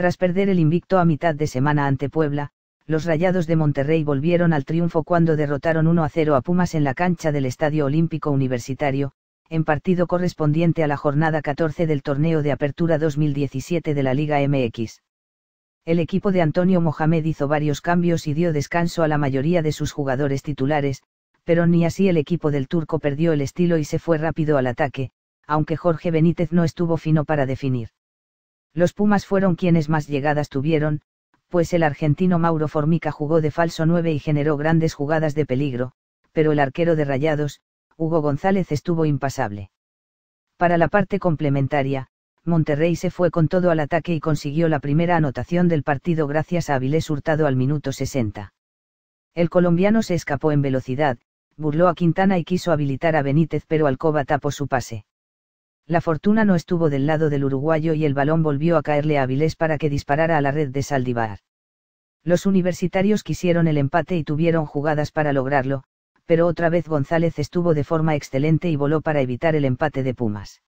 Tras perder el invicto a mitad de semana ante Puebla, los Rayados de Monterrey volvieron al triunfo cuando derrotaron 1 a 0 a Pumas en la cancha del Estadio Olímpico Universitario, en partido correspondiente a la jornada 14 del torneo de apertura 2017 de la Liga MX. El equipo de Antonio Mohamed hizo varios cambios y dio descanso a la mayoría de sus jugadores titulares, pero ni así el equipo del turco perdió el estilo y se fue rápido al ataque, aunque Jorge Benítez no estuvo fino para definir. Los Pumas fueron quienes más llegadas tuvieron, pues el argentino Mauro Formica jugó de falso 9 y generó grandes jugadas de peligro, pero el arquero de Rayados, Hugo González estuvo impasable. Para la parte complementaria, Monterrey se fue con todo al ataque y consiguió la primera anotación del partido gracias a Avilés Hurtado al minuto 60. El colombiano se escapó en velocidad, burló a Quintana y quiso habilitar a Benítez pero Alcoba tapó su pase. La fortuna no estuvo del lado del uruguayo y el balón volvió a caerle a Avilés para que disparara a la red de Saldivar. Los universitarios quisieron el empate y tuvieron jugadas para lograrlo, pero otra vez González estuvo de forma excelente y voló para evitar el empate de Pumas.